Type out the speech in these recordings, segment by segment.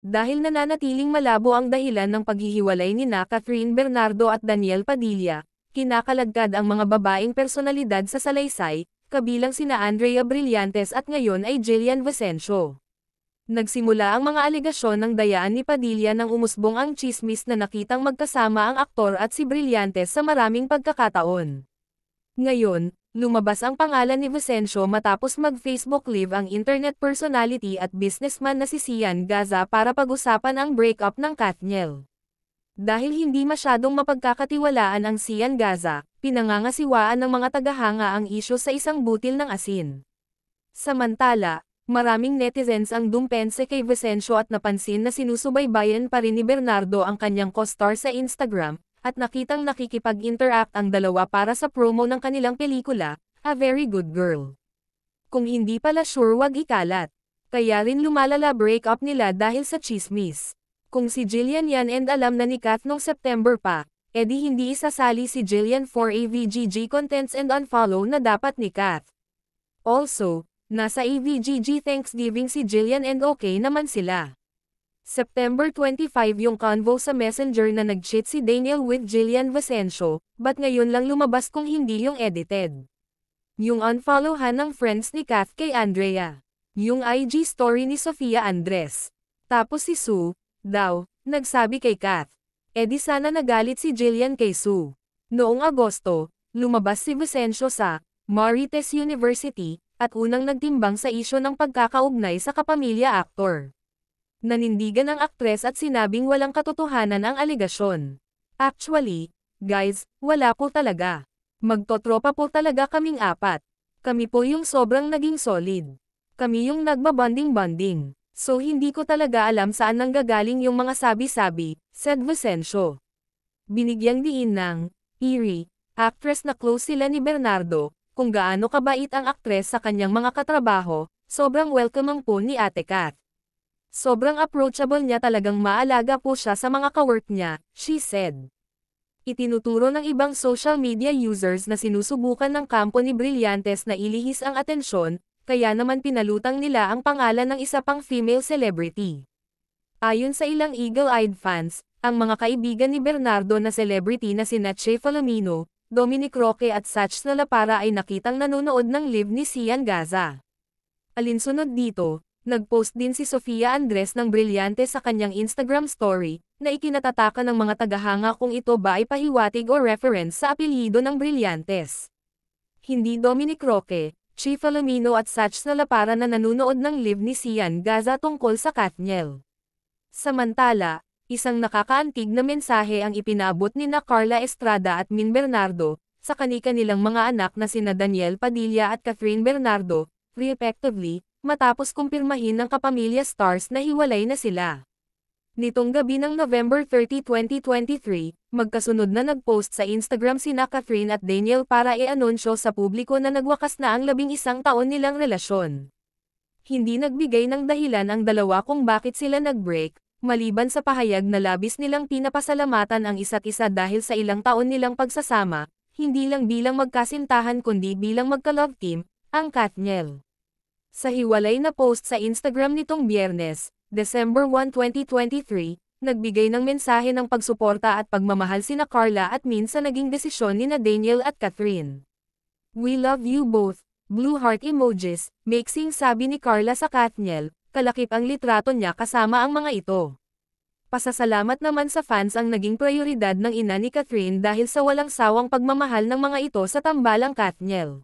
Dahil nananatiling malabo ang dahilan ng paghihiwalay ni Catherine Bernardo at Daniel Padilla, kinakalagkad ang mga babaeng personalidad sa salaysay, kabilang sina Andrea Brillantes at ngayon ay Jillian Vicencio. Nagsimula ang mga aligasyon ng dayaan ni Padilla nang umusbong ang chismis na nakitang magkasama ang aktor at si Brillantes sa maraming pagkakataon. Ngayon, Lumabas ang pangalan ni Vicencio matapos mag-Facebook Live ang internet personality at businessman na si Sian Gaza para pag-usapan ang breakup ng Katniel. Dahil hindi masyadong mapagkakatiwalaan ang Sian Gaza, pinangangasiwaan ng mga tagahanga ang isyo sa isang butil ng asin. Samantala, maraming netizens ang dumpense kay Vicencio at napansin na sinusubaybayan pa rin ni Bernardo ang kanyang co-star sa Instagram, at nakitang nakikipag-interact ang dalawa para sa promo ng kanilang pelikula, A Very Good Girl. Kung hindi pala sure wag ikalat. Kaya rin lumalala breakup nila dahil sa chismis. Kung si Jillian yan and alam na ni Kat noong September pa, edi hindi isasali si Jillian for AVGG contents and unfollow na dapat ni Kat. Also, nasa AVGG Thanksgiving si Jillian and okay naman sila. September 25 yung convo sa messenger na nag-cheat si Daniel with Jillian Vasencio, but ngayon lang lumabas kung hindi yung edited. Yung unfollowhan ng friends ni Kath kay Andrea. Yung IG story ni Sofia Andres. Tapos si Sue, daw, nagsabi kay Kath. E di sana nagalit si Jillian kay Sue. Noong Agosto, lumabas si Vasencio sa Marites University at unang nagtimbang sa isyo ng pagkakaugnay sa kapamilya actor. Nanindigan ang aktres at sinabing walang katotohanan ang alegasyon. Actually, guys, wala po talaga. Magtotropa po talaga kaming apat. Kami po yung sobrang naging solid. Kami yung nagbabanding-banding. So hindi ko talaga alam saan nanggagaling yung mga sabi-sabi, said Vicencio. Binigyang diin ng, Eerie, actress na close sila ni Bernardo, kung gaano kabait ang aktres sa kanyang mga katrabaho, sobrang welcome ang po ni Ate Kat. Sobrang approachable niya talagang maalaga po siya sa mga kawork niya, she said. Itinuturo ng ibang social media users na sinusubukan ng kampo ni Brillantes na ilihis ang atensyon, kaya naman pinalutang nila ang pangalan ng isa pang female celebrity. Ayon sa ilang eagle-eyed fans, ang mga kaibigan ni Bernardo na celebrity na si Nache Falomino, Dominic Roque at Sach Nalapara ay nakitang nanonood ng live ni Sian Gaza. Alinsunod dito, Nagpost din si Sofia Andres ng brilyante sa kanyang Instagram story, na ikinatataka ng mga tagahanga kung ito ba ay pahiwatig o reference sa apelyido ng brilyantes. Hindi Dominic Roque, Chief Falomino at Sach na lapara na nanunood ng live ni Sian Gaza tungkol sa Katniel. Samantala, isang nakakaantig na mensahe ang ipinabot ni na Carla Estrada at Min Bernardo, sa kani-kanilang mga anak na sina Daniel Padilla at Catherine Bernardo, respectively, matapos kumpirmahin ng kapamilya Stars na hiwalay na sila. Nitong gabi ng November 30, 2023, magkasunod na nagpost sa Instagram sina Catherine at Daniel para i-anunsyo sa publiko na nagwakas na ang labing isang taon nilang relasyon. Hindi nagbigay ng dahilan ang dalawa kung bakit sila nag-break, maliban sa pahayag na labis nilang pinapasalamatan ang isa't isa dahil sa ilang taon nilang pagsasama, hindi lang bilang magkasintahan kundi bilang magka-love team, ang Katniel. Sa hiwalay na post sa Instagram nitong biyernes, December 1, 2023, nagbigay ng mensahe ng pagsuporta at pagmamahal sina Carla at Min sa naging desisyon ni na Daniel at Catherine. We love you both, blue heart emojis, mixing sabi ni Carla sa Katniel, kalakip ang litrato niya kasama ang mga ito. Pasasalamat naman sa fans ang naging prioridad ng ina ni Catherine dahil sa walang sawang pagmamahal ng mga ito sa tambalang Katniel.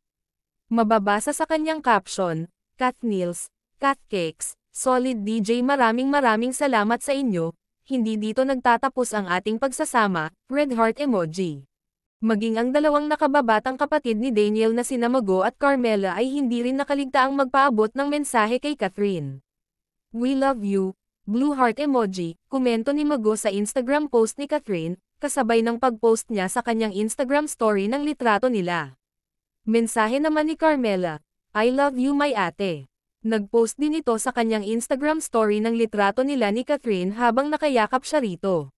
Mababasa sa kanyang caption, Cat Meals, Cat Cakes, Solid DJ maraming maraming salamat sa inyo, hindi dito nagtatapos ang ating pagsasama, red heart emoji. Maging ang dalawang nakababatang kapatid ni Daniel na si Namago at Carmela ay hindi rin nakaligtaang magpaabot ng mensahe kay Catherine. We love you, blue heart emoji, komento ni Mago sa Instagram post ni Catherine, kasabay ng pag-post niya sa kanyang Instagram story ng litrato nila. Mensahe naman ni Carmela, I love you my ate. Nagpost din ito sa kanyang Instagram story ng litrato nila ni Catherine habang nakayakap siya rito.